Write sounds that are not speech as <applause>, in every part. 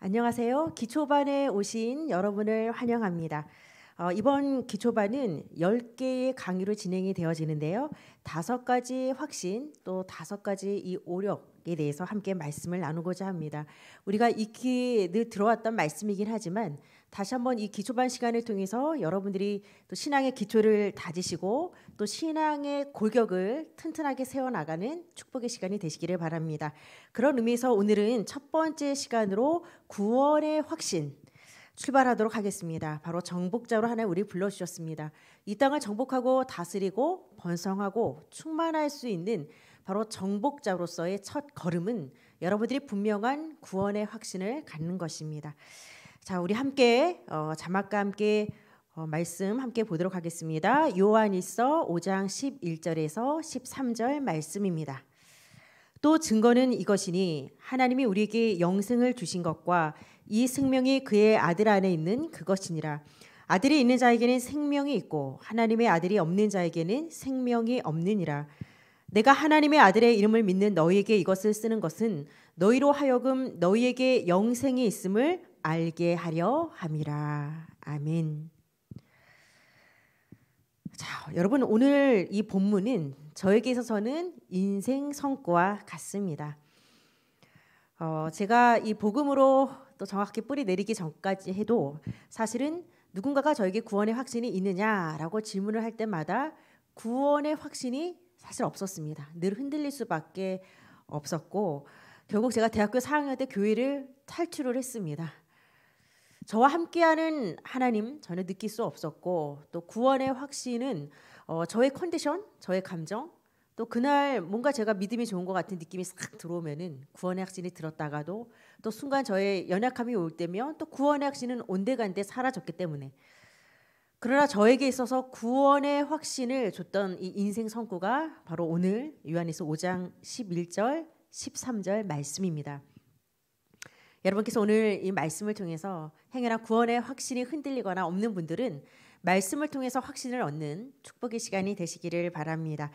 안녕하세요. 기초반에 오신 여러분을 환영합니다. 어, 이번 기초반은 10개의 강의로 진행이 되어지는데요. 다섯 가지 확신 또 다섯 가지 이 오력에 대해서 함께 말씀을 나누고자 합니다. 우리가 익히 늘 들어왔던 말씀이긴 하지만 다시 한번 이 기초반 시간을 통해서 여러분들이 또 신앙의 기초를 다지시고 또 신앙의 골격을 튼튼하게 세워나가는 축복의 시간이 되시기를 바랍니다. 그런 의미에서 오늘은 첫 번째 시간으로 구원의 확신 출발하도록 하겠습니다. 바로 정복자로 하나 우리 불러주셨습니다. 이 땅을 정복하고 다스리고 번성하고 충만할 수 있는 바로 정복자로서의 첫 걸음은 여러분들이 분명한 구원의 확신을 갖는 것입니다. 자, 우리 함께 어, 자막과 함께 어, 말씀 함께 보도록 하겠습니다. 요한일서 5장 11절에서 13절 말씀입니다. 또 증거는 이것이니 하나님이 우리에게 영생을 주신 것과 이 생명이 그의 아들 안에 있는 그것이니라. 아들이 있는 자에게는 생명이 있고 하나님의 아들이 없는 자에게는 생명이 없느니라. 내가 하나님의 아들의 이름을 믿는 너희에게 이것을 쓰는 것은 너희로 하여금 너희에게 영생이 있음을 알게 하려 함이라. 아멘. 자, 여러분 오늘 이 본문은 저에게 있어서는 인생 성과 같습니다. 어, 제가 이 복음으로 또 정확히 뿌리 내리기 전까지 해도 사실은 누군가가 저에게 구원의 확신이 있느냐라고 질문을 할 때마다 구원의 확신이 사실 없었습니다. 늘 흔들릴 수밖에 없었고 결국 제가 대학교 4학년 때 교회를 탈출을 했습니다. 저와 함께하는 하나님 저는 느낄 수 없었고 또 구원의 확신은 어, 저의 컨디션, 저의 감정 또 그날 뭔가 제가 믿음이 좋은 것 같은 느낌이 싹 들어오면은 구원의 확신이 들었다가도 또 순간 저의 연약함이 올 때면 또 구원의 확신은 온데간데 사라졌기 때문에 그러나 저에게 있어서 구원의 확신을 줬던 이 인생 성구가 바로 오늘 요한에서 5장 11절 13절 말씀입니다. 여러분께서 오늘 이 말씀을 통해서 행여나 구원의 확신이 흔들리거나 없는 분들은 말씀을 통해서 확신을 얻는 축복의 시간이 되시기를 바랍니다.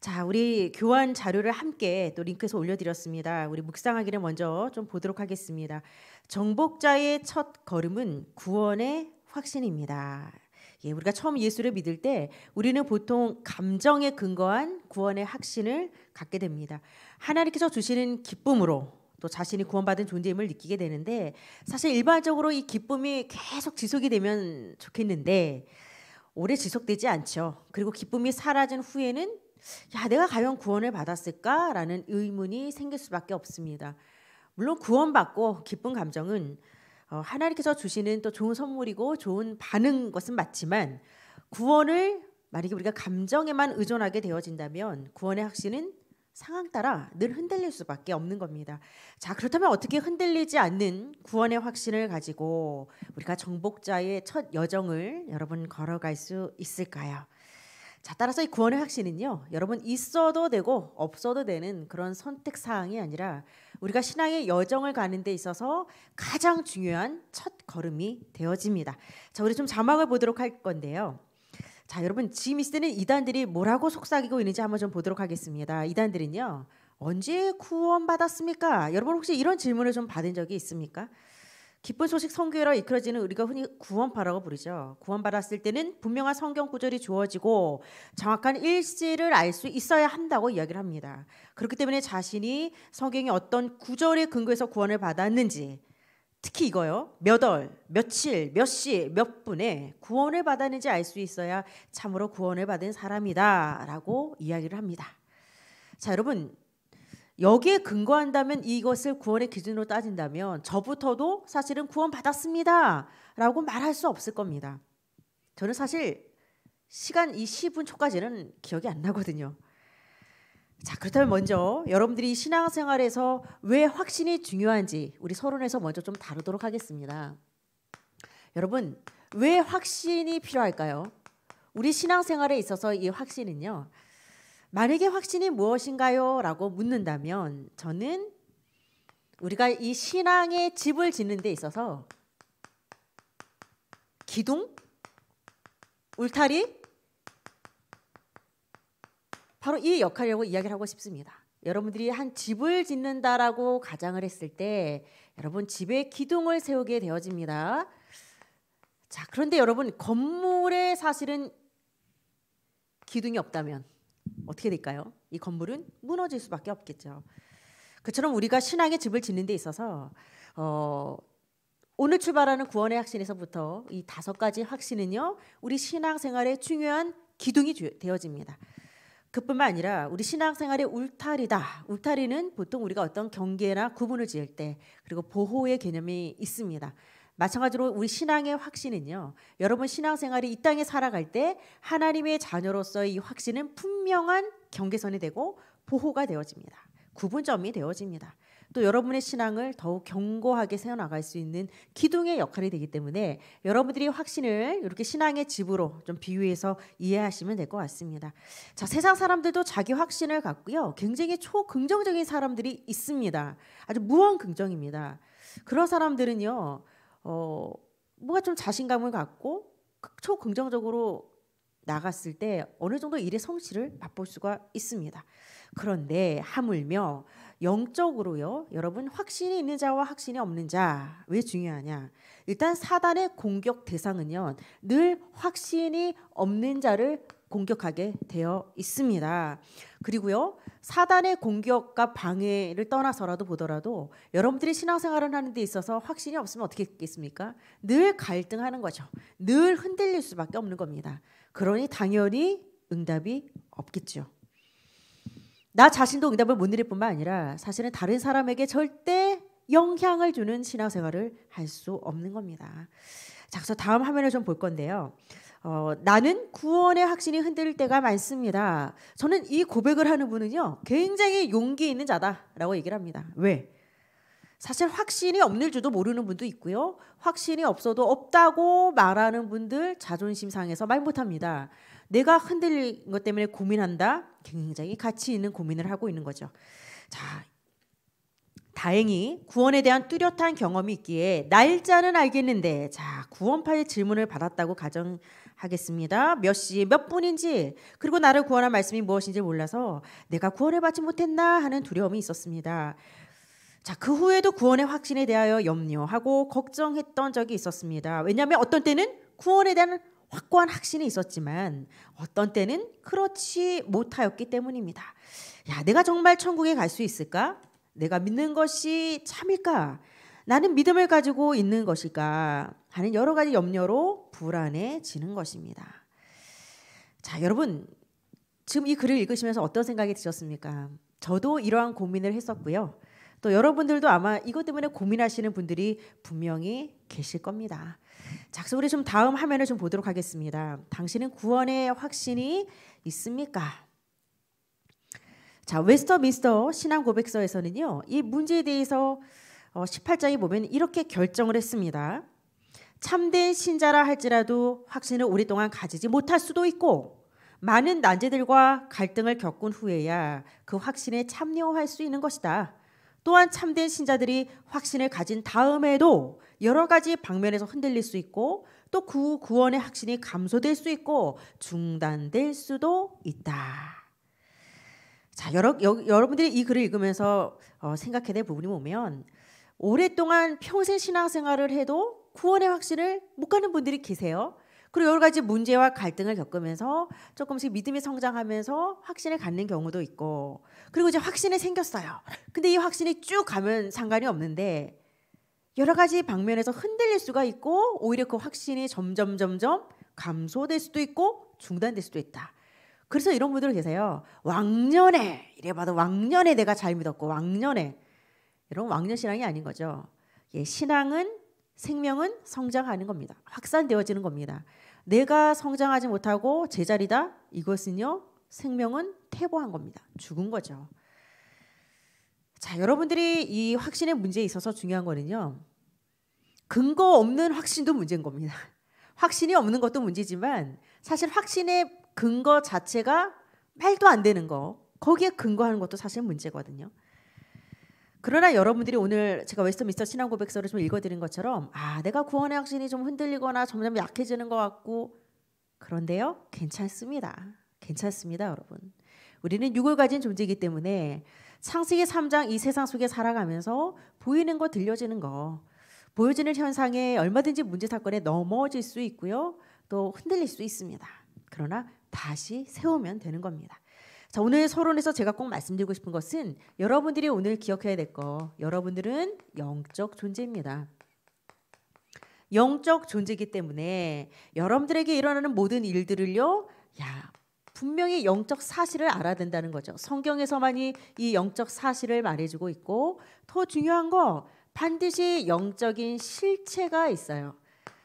자, 우리 교환 자료를 함께 또 링크에서 올려드렸습니다. 우리 묵상하기를 먼저 좀 보도록 하겠습니다. 정복자의 첫 걸음은 구원의 확신입니다. 예, 우리가 처음 예수를 믿을 때 우리는 보통 감정에 근거한 구원의 확신을 갖게 됩니다. 하나님께서 주시는 기쁨으로 또 자신이 구원받은 존재임을 느끼게 되는데 사실 일반적으로 이 기쁨이 계속 지속이 되면 좋겠는데 오래 지속되지 않죠. 그리고 기쁨이 사라진 후에는 야 내가 과연 구원을 받았을까라는 의문이 생길 수밖에 없습니다. 물론 구원받고 기쁜 감정은 어, 하나님께서 주시는 또 좋은 선물이고 좋은 반응 것은 맞지만 구원을 만약에 우리가 감정에만 의존하게 되어진다면 구원의 확신은 상황 따라 늘 흔들릴 수밖에 없는 겁니다. 자, 그렇다면 어떻게 흔들리지 않는 구원의 확신을 가지고 우리가 정복자의 첫 여정을 여러분 걸어갈 수 있을까요? 자, 따라서 이 구원의 확신은요, 여러분 있어도 되고 없어도 되는 그런 선택 사항이 아니라 우리가 신앙의 여정을 가는 데 있어서 가장 중요한 첫 걸음이 되어집니다. 자, 우리 좀 자막을 보도록 할 건데요. 자, 여러분 지 짐이 대는 이단들이 뭐라고 속삭이고 있는지 한번 좀 보도록 하겠습니다. 이단들은요. 언제 구원받았습니까? 여러분 혹시 이런 질문을 좀 받은 적이 있습니까? 기쁜 소식 선교회로 이끌어지는 우리가 흔히 구원파라고 부르죠. 구원받았을 때는 분명한 성경 구절이 주어지고 정확한 일시를 알 수 있어야 한다고 이야기를 합니다. 그렇기 때문에 자신이 성경이 어떤 구절에 근거해서 구원을 받았는지 특히 이거요. 몇 월, 며칠, 몇 시, 몇 분에 구원을 받았는지 알 수 있어야 참으로 구원을 받은 사람이다라고 이야기를 합니다. 자, 여러분 여기에 근거한다면 이것을 구원의 기준으로 따진다면 저부터도 사실은 구원 받았습니다라고 말할 수 없을 겁니다. 저는 사실 시간 이 10분 초까지는 기억이 안 나거든요. 자, 그렇다면 먼저 여러분들이 신앙생활에서 왜 확신이 중요한지 우리 서론에서 먼저 좀 다루도록 하겠습니다. 여러분, 왜 확신이 필요할까요? 우리 신앙생활에 있어서 이 확신은요. 만약에 확신이 무엇인가요? 라고 묻는다면 저는 우리가 이 신앙의 집을 짓는 데 있어서 기둥, 울타리, 바로 이 역할이라고 이야기를 하고 싶습니다. 여러분들이 한 집을 짓는다라고 가장을 했을 때 여러분 집에 기둥을 세우게 되어집니다. 자, 그런데 여러분 건물에 사실은 기둥이 없다면 어떻게 될까요? 이 건물은 무너질 수밖에 없겠죠. 그처럼 우리가 신앙의 집을 짓는 데 있어서 어, 오늘 출발하는 구원의 확신에서부터 이 다섯 가지 확신은요 우리 신앙 생활의 중요한 기둥이 되어집니다. 그뿐만 아니라 우리 신앙생활의 울타리다. 울타리는 보통 우리가 어떤 경계나 구분을 지을 때 그리고 보호의 개념이 있습니다. 마찬가지로 우리 신앙의 확신은요. 여러분 신앙생활이 이 땅에 살아갈 때 하나님의 자녀로서의 이 확신은 분명한 경계선이 되고 보호가 되어집니다. 구분점이 되어집니다. 또 여러분의 신앙을 더욱 견고하게 세워나갈 수 있는 기둥의 역할이 되기 때문에 여러분들이 확신을 이렇게 신앙의 집으로 좀 비유해서 이해하시면 될 것 같습니다. 자, 세상 사람들도 자기 확신을 갖고요. 굉장히 초긍정적인 사람들이 있습니다. 아주 무한 긍정입니다. 그런 사람들은요, 어, 뭔가 좀 자신감을 갖고 초긍정적으로 나갔을 때 어느 정도 일의 성취를 맛볼 수가 있습니다. 그런데 하물며 영적으로요. 여러분 확신이 있는 자와 확신이 없는 자 왜 중요하냐? 일단 사단의 공격 대상은요. 늘 확신이 없는 자를 공격하게 되어 있습니다. 그리고요, 사단의 공격과 방해를 떠나서라도 보더라도 여러분들이 신앙생활을 하는 데 있어서 확신이 없으면 어떻게 겠습니까늘 갈등하는 거죠. 늘 흔들릴 수밖에 없는 겁니다. 그러니 당연히 응답이 없겠죠. 나 자신도 응답을 못드릴 뿐만 아니라 사실은 다른 사람에게 절대 영향을 주는 신앙생활을 할 수 없는 겁니다. 자, 그래서 다음 화면을 좀 볼 건데요. 어, 나는 구원의 확신이 흔들릴 때가 많습니다. 저는 이 고백을 하는 분은요, 굉장히 용기 있는 자다라고 얘기를 합니다. 왜? 사실 확신이 없는 줄도 모르는 분도 있고요. 확신이 없어도 없다고 말하는 분들 자존심 상해서 말 못합니다. 내가 흔들린 것 때문에 고민한다. 굉장히 가치 있는 고민을 하고 있는 거죠. 자, 다행히 구원에 대한 뚜렷한 경험이 있기에 날짜는 알겠는데 자 구원파의 질문을 받았다고 가정하겠습니다. 몇 시에 몇 분인지 그리고 나를 구원한 말씀이 무엇인지 몰라서 내가 구원을 받지 못했나 하는 두려움이 있었습니다. 자, 그 후에도 구원의 확신에 대하여 염려하고 걱정했던 적이 있었습니다. 왜냐하면 어떤 때는 구원에 대한 확고한 확신이 있었지만 어떤 때는 그렇지 못하였기 때문입니다. 야, 내가 정말 천국에 갈 수 있을까? 내가 믿는 것이 참일까? 나는 믿음을 가지고 있는 것일까? 하는 여러 가지 염려로 불안해지는 것입니다. 자, 여러분, 지금 이 글을 읽으시면서 어떤 생각이 드셨습니까? 저도 이러한 고민을 했었고요. 또 여러분들도 아마 이것 때문에 고민하시는 분들이 분명히 계실 겁니다. 자, 그래서 우리 좀 다음 화면을 좀 보도록 하겠습니다. 당신은 구원의 확신이 있습니까? 자, 웨스터민스터 신앙 고백서에서는요. 이 문제에 대해서 18장에 어, 보면 이렇게 결정을 했습니다. 참된 신자라 할지라도 확신을 오랫동안 가지지 못할 수도 있고 많은 난제들과 갈등을 겪은 후에야 그 확신에 참여할 수 있는 것이다. 또한 참된 신자들이 확신을 가진 다음에도 여러 가지 방면에서 흔들릴 수 있고 또그 구원의 확신이 감소될 수 있고 중단될 수도 있다. 자, 여러, 여, 러분들이이 글을 읽으면서 어, 생각해야 될 부분이 보면 오랫동안 평생 신앙생활을 해도 구원의 확신을 못 가는 분들이 계세요. 그리고 여러 가지 문제와 갈등을 겪으면서 조금씩 믿음이 성장하면서 확신을 갖는 경우도 있고 그리고 이제 확신이 생겼어요. 근데 이 확신이 쭉 가면 상관이 없는데 여러 가지 방면에서 흔들릴 수가 있고 오히려 그 확신이 점점 점점 감소될 수도 있고 중단될 수도 있다. 그래서 이런 분들 계세요. 왕년에 이래봐도 왕년에 내가 잘 믿었고 왕년에 이런 왕년 신앙이 아닌 거죠. 예, 신앙은 생명은 성장하는 겁니다. 확산되어지는 겁니다. 내가 성장하지 못하고 제자리다 이것은요 생명은 퇴보한 겁니다. 죽은 거죠. 자, 여러분들이 이 확신의 문제에 있어서 중요한 거는요. 근거 없는 확신도 문제인 겁니다. <laughs> 확신이 없는 것도 문제지만 사실 확신의 근거 자체가 말도 안 되는 거 거기에 근거하는 것도 사실 문제거든요. 그러나 여러분들이 오늘 제가 웨스트민스터 신앙 고백서를 좀 읽어드린 것처럼 아 내가 구원의 확신이 좀 흔들리거나 점점 약해지는 것 같고 그런데요 괜찮습니다. 괜찮습니다 여러분. 우리는 육을 가진 존재이기 때문에 창세기 3장 이 세상 속에 살아가면서 보이는 거 들려지는 거 보여지는 현상에 얼마든지 문제 사건에 넘어질 수 있고요. 또 흔들릴 수 있습니다. 그러나 다시 세우면 되는 겁니다. 자, 오늘 서론에서 제가 꼭 말씀드리고 싶은 것은 여러분들이 오늘 기억해야 될 거. 여러분들은 영적 존재입니다. 영적 존재이기 때문에 여러분들에게 일어나는 모든 일들을요. 야, 분명히 영적 사실을 알아야 된다는 거죠. 성경에서만이 이 영적 사실을 말해주고 있고 더 중요한 거 반드시 영적인 실체가 있어요.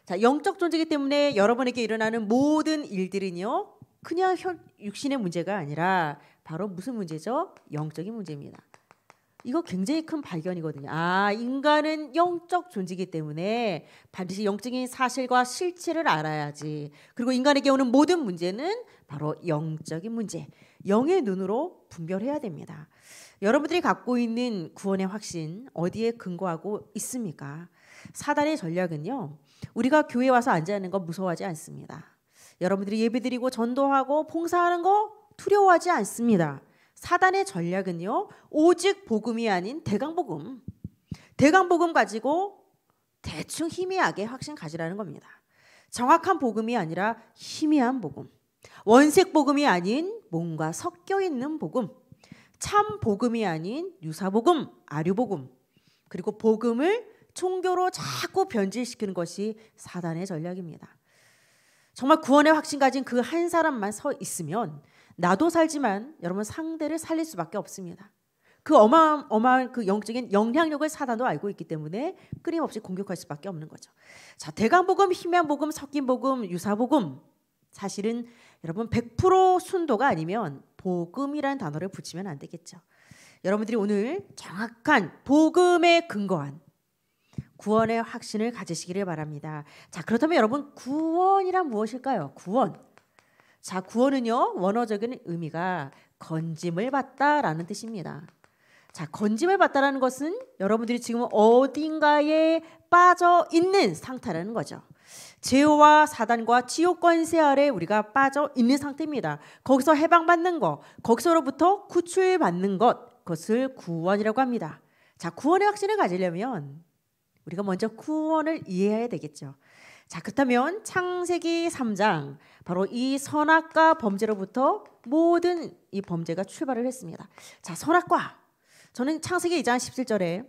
자, 영적 존재이기 때문에 여러분에게 일어나는 모든 일들은요. 그냥 혈, 육신의 문제가 아니라 바로 무슨 문제죠? 영적인 문제입니다. 이거 굉장히 큰 발견이거든요. 아, 인간은 영적 존재이기 때문에 반드시 영적인 사실과 실체를 알아야지. 그리고 인간에게 오는 모든 문제는 바로 영적인 문제, 영의 눈으로 분별해야 됩니다. 여러분들이 갖고 있는 구원의 확신 어디에 근거하고 있습니까? 사단의 전략은요. 우리가 교회 와서 앉아 있는 거 무서워하지 않습니다. 여러분들이 예배드리고 전도하고 봉사하는 거 두려워하지 않습니다. 사단의 전략은요. 오직 복음이 아닌 대강복음. 대강복음 가지고 대충 희미하게 확신 가지라는 겁니다. 정확한 복음이 아니라 희미한 복음. 원색 복음이 아닌 뭔가 섞여 있는 복음, 참 복음이 아닌 유사 복음, 아류 복음, 그리고 복음을 종교로 자꾸 변질시키는 것이 사단의 전략입니다. 정말 구원의 확신 가진 그 한 사람만 서 있으면 나도 살지만 여러분 상대를 살릴 수밖에 없습니다. 그 어마어마한 그 영적인 영향력을 사단도 알고 있기 때문에 끊임없이 공격할 수밖에 없는 거죠. 자, 대강복음, 희면복음, 섞인복음, 유사복음 사실은 여러분 100% 순도가 아니면 복음이라는 단어를 붙이면 안 되겠죠. 여러분들이 오늘 정확한 복음에 근거한 구원의 확신을 가지시기를 바랍니다. 자, 그렇다면 여러분 구원이란 무엇일까요? 구원. 자, 구원은요. 원어적인 의미가 건짐을 받다라는 뜻입니다. 자, 건짐을 받다라는 것은 여러분들이 지금 어딘가에 빠져 있는 상태라는 거죠. 죄와 사단과 지옥 권세 아래 우리가 빠져 있는 상태입니다. 거기서 해방받는 것, 거기서로부터 구출받는 것, 그것을 구원이라고 합니다. 자, 구원의 확신을 가지려면 우리가 먼저 구원을 이해해야 되겠죠. 자, 그렇다면 창세기 3장 바로 이 선악과 범죄로부터 모든 이 범죄가 출발을 했습니다. 자, 선악과 저는 창세기 2장 17절에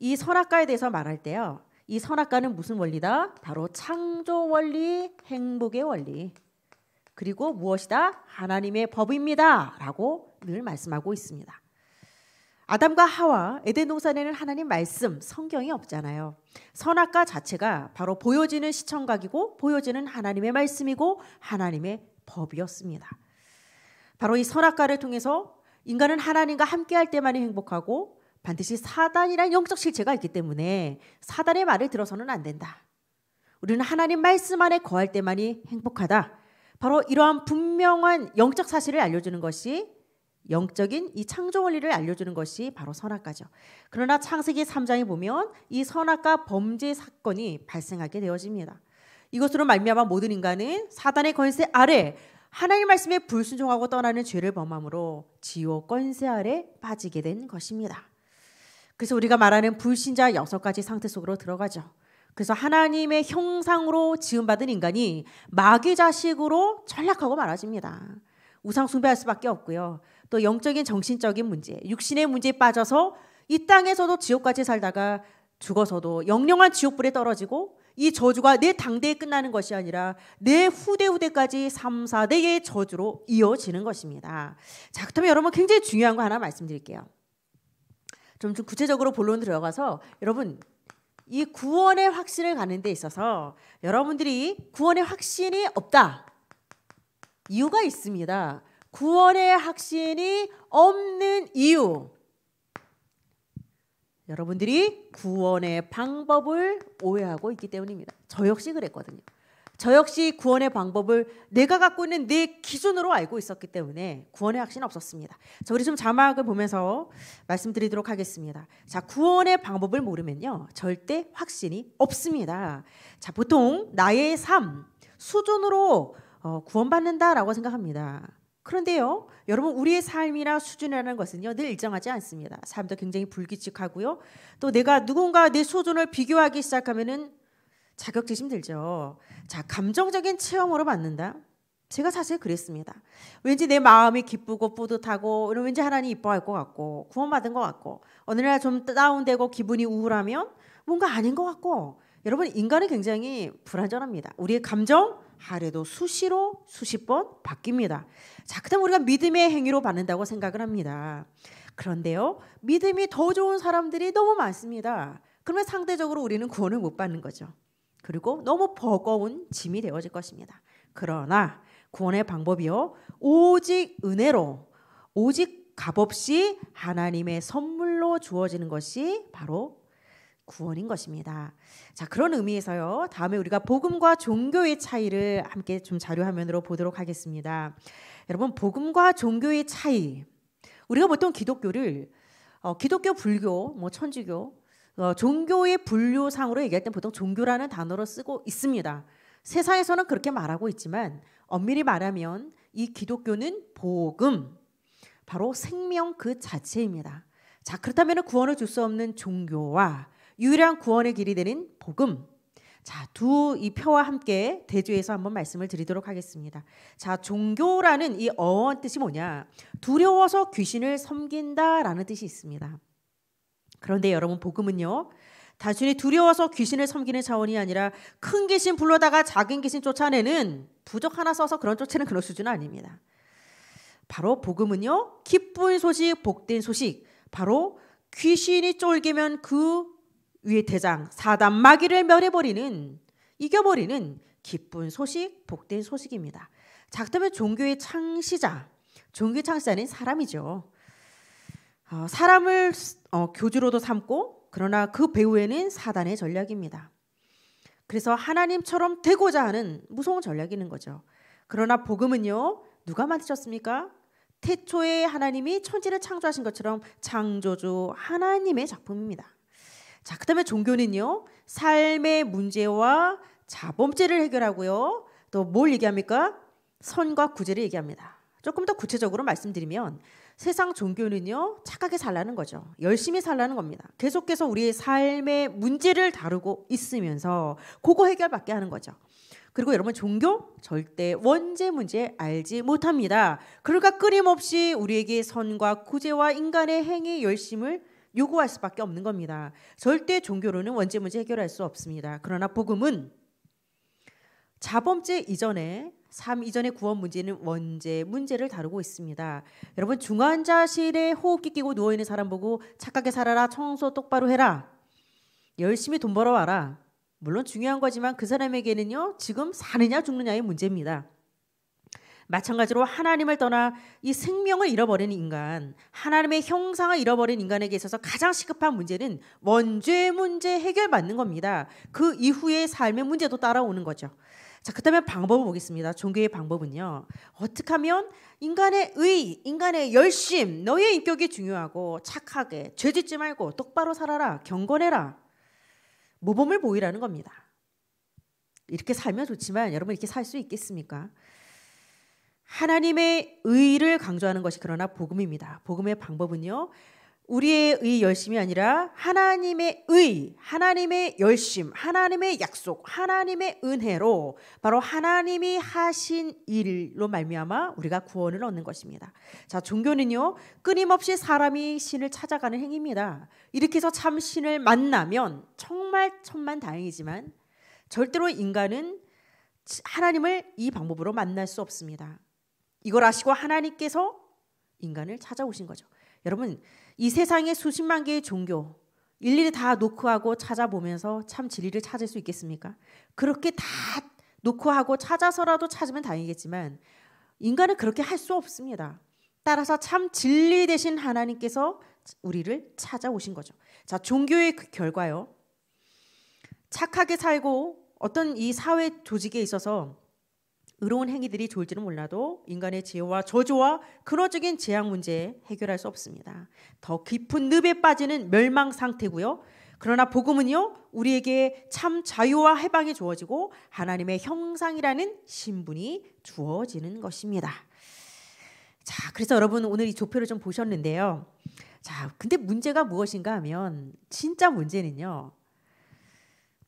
이 선악과에 대해서 말할 때요. 이 선악과는 무슨 원리다? 바로 창조 원리, 행복의 원리. 그리고 무엇이다? 하나님의 법입니다. 라고 늘 말씀하고 있습니다. 아담과 하와 에덴 동산에는 하나님 말씀, 성경이 없잖아요. 선악과 자체가 바로 보여지는 시청각이고 보여지는 하나님의 말씀이고 하나님의 법이었습니다. 바로 이 선악과를 통해서 인간은 하나님과 함께할 때만이 행복하고 반드시 사단이란 영적 실체가 있기 때문에 사단의 말을 들어서는 안 된다. 우리는 하나님 말씀 안에 거할 때만이 행복하다. 바로 이러한 분명한 영적 사실을 알려주는 것이 영적인 이 창조 원리를 알려주는 것이 바로 선악과죠. 그러나 창세기 3장에 보면 이 선악과 범죄 사건이 발생하게 되어집니다. 이것으로 말미암아 모든 인간은 사단의 권세 아래 하나님 말씀에 불순종하고 떠나는 죄를 범함으로 지옥 권세 아래 빠지게 된 것입니다. 그래서 우리가 말하는 불신자 여섯 가지 상태 속으로 들어가죠. 그래서 하나님의 형상으로 지음받은 인간이 마귀 자식으로 전락하고 말아집니다. 우상 숭배할 수밖에 없고요. 또 영적인 정신적인 문제, 육신의 문제에 빠져서 이 땅에서도 지옥까지 살다가 죽어서도 영영한 지옥불에 떨어지고 이 저주가 내 당대에 끝나는 것이 아니라 내 후대 후대까지 3, 4대의 저주로 이어지는 것입니다. 자, 그렇다면 여러분 굉장히 중요한 거 하나 말씀드릴게요. 좀, 좀 구체적으로 본론 들어가서 여러분 이 구원의 확신을 가는데 있어서 여러분들이 구원의 확신이 없다 이유가 있습니다. 구원의 확신이 없는 이유. 여러분들이 구원의 방법을 오해하고 있기 때문입니다. 저 역시 그랬거든요. 저 역시 구원의 방법을 내가 갖고 있는 내 기준으로 알고 있었기 때문에 구원의 확신은 없었습니다. 자, 우리 좀 자막을 보면서 말씀드리도록 하겠습니다. 자, 구원의 방법을 모르면요. 절대 확신이 없습니다. 자, 보통 나의 삶 수준으로 어, 구원받는다라고 생각합니다. 그런데요, 여러분 우리의 삶이나 수준이라는 것은요 늘 일정하지 않습니다. 삶도 굉장히 불규칙하고요. 또 내가 누군가 내 수준을 비교하기 시작하면은 자격지심 들죠. 자, 감정적인 체험으로 받는다. 제가 사실 그랬습니다. 왠지 내 마음이 기쁘고 뿌듯하고 이런 왠지 하나님 이뻐할 것 같고 구원받은 것 같고 어느 날 좀 다운되고 기분이 우울하면 뭔가 아닌 것 같고 여러분 인간은 굉장히 불안전합니다. 우리의 감정 하루에도 수시로 수십 번 바뀝니다. 자, 그다음 우리가 믿음의 행위로 받는다고 생각을 합니다. 그런데요, 믿음이 더 좋은 사람들이 너무 많습니다. 그러면 상대적으로 우리는 구원을 못 받는 거죠. 그리고 너무 버거운 짐이 되어질 것입니다. 그러나 구원의 방법이요 오직 은혜로 오직 값없이 하나님의 선물로 주어지는 것이 바로 구원인 것입니다. 자, 그런 의미에서요. 다음에 우리가 복음과 종교의 차이를 함께 좀 자료 화면으로 보도록 하겠습니다. 여러분, 복음과 종교의 차이. 우리가 보통 기독교를 어, 기독교, 불교, 뭐 천주교, 어, 종교의 분류상으로 얘기할 때 보통 종교라는 단어로 쓰고 있습니다. 세상에서는 그렇게 말하고 있지만 엄밀히 말하면 이 기독교는 복음, 바로 생명 그 자체입니다. 자, 그렇다면 구원을 줄 수 없는 종교와 유일한 구원의 길이 되는 복음. 자, 두 이 표와 함께 대조해서 한번 말씀을 드리도록 하겠습니다. 자, 종교라는 이 어원 뜻이 뭐냐? 두려워서 귀신을 섬긴다라는 뜻이 있습니다. 그런데 여러분 복음은요. 단순히 두려워서 귀신을 섬기는 차원이 아니라 큰 귀신 불러다가 작은 귀신 쫓아내는 부적 하나 써서 그런 쫓아내는 그런 수준은 아닙니다. 바로 복음은요. 기쁜 소식, 복된 소식. 바로 귀신이 쫄기면 그 위에 대장 사단 마귀를 멸해버리는 이겨버리는 기쁜 소식, 복된 소식입니다. 작다면 종교의 창시자, 종교 창시자는 사람이죠. 어, 사람을 어, 교주로도 삼고 그러나 그 배후에는 사단의 전략입니다. 그래서 하나님처럼 되고자 하는 무서운 전략이 는 거죠. 그러나 복음은요 누가 만드셨습니까? 태초에 하나님이 천지를 창조하신 것처럼 창조주 하나님의 작품입니다. 자, 그다음에 종교는요 삶의 문제와 자범죄를 해결하고요 또 뭘 얘기합니까? 선과 구제를 얘기합니다. 조금 더 구체적으로 말씀드리면 세상 종교는요, 착하게 살라는 거죠. 열심히 살라는 겁니다. 계속해서 우리의 삶의 문제를 다루고 있으면서 그거 해결받게 하는 거죠. 그리고 여러분 종교 절대 원죄 문제 알지 못합니다. 그러니까 끊임없이 우리에게 선과 구제와 인간의 행위 열심을 요구할 수밖에 없는 겁니다. 절대 종교로는 원죄 문제 해결할 수 없습니다. 그러나 복음은 자범죄 이전에 3 이전의 구원 문제는 원죄 문제를 다루고 있습니다. 여러분 중환자실에 호흡기 끼고 누워 있는 사람 보고 착하게 살아라, 청소 똑바로 해라, 열심히 돈 벌어 와라. 물론 중요한 거지만 그 사람에게는요 지금 사느냐 죽느냐의 문제입니다. 마찬가지로 하나님을 떠나 이 생명을 잃어버린 인간, 하나님의 형상을 잃어버린 인간에게 있어서 가장 시급한 문제는 원죄 문제 해결받는 겁니다. 그 이후의 삶의 문제도 따라오는 거죠. 자, 그다음에 방법을 보겠습니다. 종교의 방법은요. 어떻게 하면 인간의 의, 인간의 열심, 너의 인격이 중요하고 착하게 죄 짓지 말고 똑바로 살아라. 경건해라. 모범을 보이라는 겁니다. 이렇게 살면 좋지만 여러분 이렇게 살 수 있겠습니까? 하나님의 의를 강조하는 것이 그러나 복음입니다. 복음의 방법은요. 우리의 의 열심이 아니라 하나님의 의, 하나님의 열심, 하나님의 약속, 하나님의 은혜로 바로 하나님이 하신 일로 말미암아 우리가 구원을 얻는 것입니다. 자, 종교는요. 끊임없이 사람이 신을 찾아가는 행위입니다. 이렇게 해서 참 신을 만나면 정말 천만 다행이지만 절대로 인간은 하나님을 이 방법으로 만날 수 없습니다. 이걸 아시고 하나님께서 인간을 찾아오신 거죠. 여러분 이세상에 수십만 개의 종교 일일이 다 노크하고 찾아보면서 참 진리를 찾을 수 있겠습니까? 그렇게 다 노크하고 찾아서라도 찾으면 다행이겠지만 인간은 그렇게 할 수 없습니다. 따라서 참 진리 대신 하나님께서 우리를 찾아오신 거죠. 자, 종교의 그 결과요. 착하게 살고 어떤 이 사회 조직에 있어서 의로운 행위들이 좋을지는 몰라도 인간의 지혜와 저주와 근원적인 재앙 문제 해결할 수 없습니다. 더 깊은 늪에 빠지는 멸망 상태고요. 그러나 복음은요 우리에게 참 자유와 해방이 주어지고 하나님의 형상이라는 신분이 주어지는 것입니다. 자, 그래서 여러분 오늘 이 조표를 좀 보셨는데요. 자, 근데 문제가 무엇인가 하면 진짜 문제는요.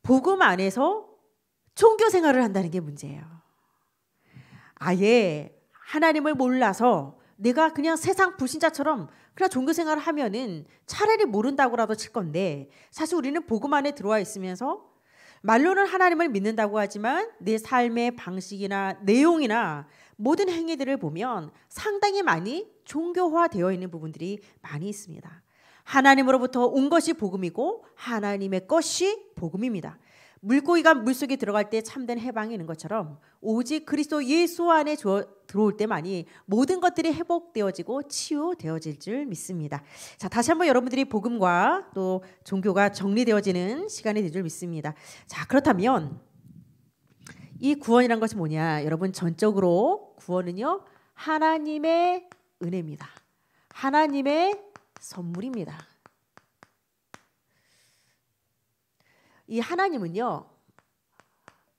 복음 안에서 종교 생활을 한다는 게 문제예요. 아예 하나님을 몰라서 내가 그냥 세상 불신자처럼 그냥 종교 생활을 하면은 차라리 모른다고라도 칠 건데 사실 우리는 복음 안에 들어와 있으면서 말로는 하나님을 믿는다고 하지만 내 삶의 방식이나 내용이나 모든 행위들을 보면 상당히 많이 종교화되어 있는 부분들이 많이 있습니다. 하나님으로부터 온 것이 복음이고 하나님의 것이 복음입니다. 물고기가 물속에 들어갈 때 참된 해방이 있는 것처럼 오직 그리스도 예수 안에 들어올 때만이 모든 것들이 회복되어지고 치유되어질 줄 믿습니다. 자, 다시 한번 여러분들이 복음과 또 종교가 정리되어지는 시간이 될 줄 믿습니다. 자, 그렇다면 이 구원이란 것이 뭐냐? 여러분 전적으로 구원은요. 하나님의 은혜입니다. 하나님의 선물입니다. 이 하나님은요.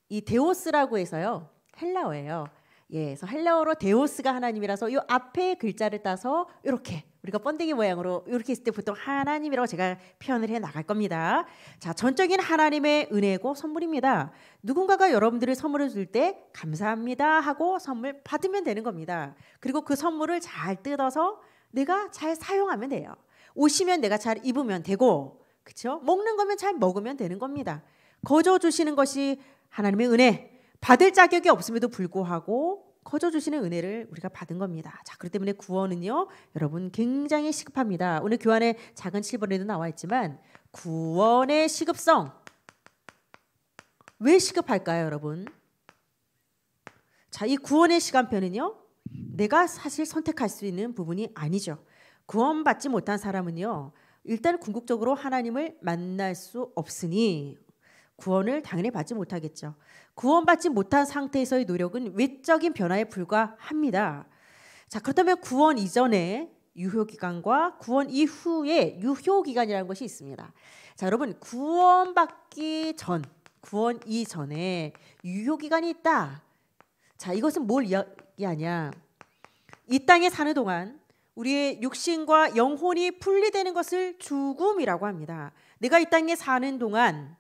이 데오스라고 해서요. 헬라어예요. 예, 그래서 헬라어로 데오스가 하나님이라서 이 앞에 글자를 따서 이렇게 우리가 번데기 모양으로 이렇게 있을 때 보통 하나님이라고 제가 표현을 해 나갈 겁니다. 자, 전적인 하나님의 은혜고 선물입니다. 누군가가 여러분들을 선물을 줄 때 감사합니다 하고 선물 받으면 되는 겁니다. 그리고 그 선물을 잘 뜯어서 내가 잘 사용하면 돼요. 오시면 내가 잘 입으면 되고 그렇죠? 먹는 거면 잘 먹으면 되는 겁니다. 거저 주시는 것이 하나님의 은혜. 받을 자격이 없음에도 불구하고 거저 주시는 은혜를 우리가 받은 겁니다. 자, 그렇기 때문에 구원은요, 여러분 굉장히 시급합니다. 오늘 교환의 작은 7번에도 나와 있지만 구원의 시급성 왜 시급할까요, 여러분? 자, 이 구원의 시간표는요, 내가 사실 선택할 수 있는 부분이 아니죠. 구원받지 못한 사람은요, 일단 궁극적으로 하나님을 만날 수 없으니 구원을 당연히 받지 못하겠죠. 구원받지 못한 상태에서의 노력은 외적인 변화에 불과합니다. 자, 그렇다면 구원 이전에 유효기간과 구원 이후에 유효기간이라는 것이 있습니다. 자, 여러분, 구원받기 전, 구원 이전에 유효기간이 있다. 자, 이것은 뭘 이야기하냐. 이 땅에 사는 동안 우리의 육신과 영혼이 분리되는 것을 죽음이라고 합니다. 내가 이 땅에 사는 동안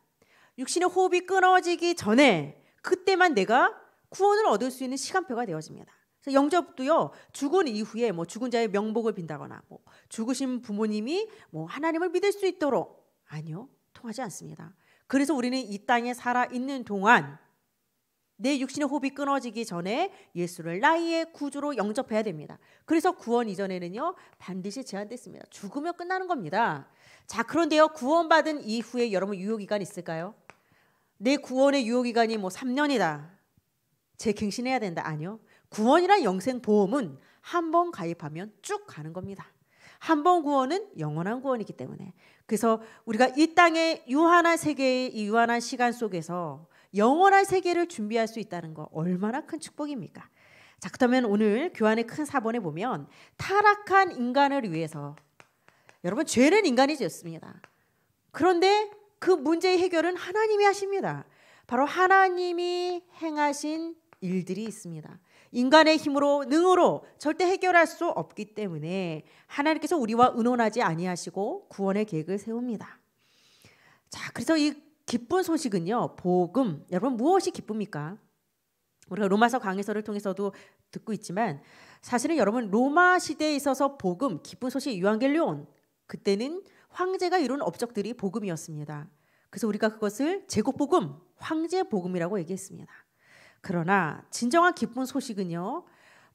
육신의 호흡이 끊어지기 전에 그때만 내가 구원을 얻을 수 있는 시간표가 되어집니다. 영접도요 죽은 이후에 뭐 죽은 자의 명복을 빈다거나 뭐 죽으신 부모님이 뭐 하나님을 믿을 수 있도록 아니요 통하지 않습니다. 그래서 우리는 이 땅에 살아 있는 동안 내 육신의 호흡이 끊어지기 전에 예수를 나의 구주로 영접해야 됩니다. 그래서 구원 이전에는요 반드시 제한됐습니다. 죽으면 끝나는 겁니다. 자 그런데요 구원받은 이후에 여러분 유효기간 있을까요? 내 구원의 유효기간이 뭐 3년이다. 재갱신해야 된다. 아니요. 구원이란 영생보험은 한 번 가입하면 쭉 가는 겁니다. 한 번 구원은 영원한 구원이기 때문에 그래서 우리가 이 땅의 유한한 세계의 이 유한한 시간 속에서 영원한 세계를 준비할 수 있다는 거 얼마나 큰 축복입니까? 자, 그렇면 오늘 교환의 큰 사본에 보면 타락한 인간을 위해서 여러분 죄는 인간이 지었습니다. 그런데 그 문제의 해결은 하나님이 하십니다. 바로 하나님이 행하신 일들이 있습니다. 인간의 힘으로 능으로 절대 해결할 수 없기 때문에 하나님께서 우리와 의논하지 아니하시고 구원의 계획을 세웁니다. 자, 그래서 이 기쁜 소식은요, 복음. 여러분, 무엇이 기쁩니까? 우리가 로마서 강의서를 통해서도 듣고 있지만 사실은 여러분 로마 시대에 있어서 복음, 기쁜 소식, 유한겔리온 그때는 황제가 이룬 업적들이 복음이었습니다. 그래서 우리가 그것을 제국 복음, 황제 복음이라고 얘기했습니다. 그러나 진정한 기쁜 소식은요,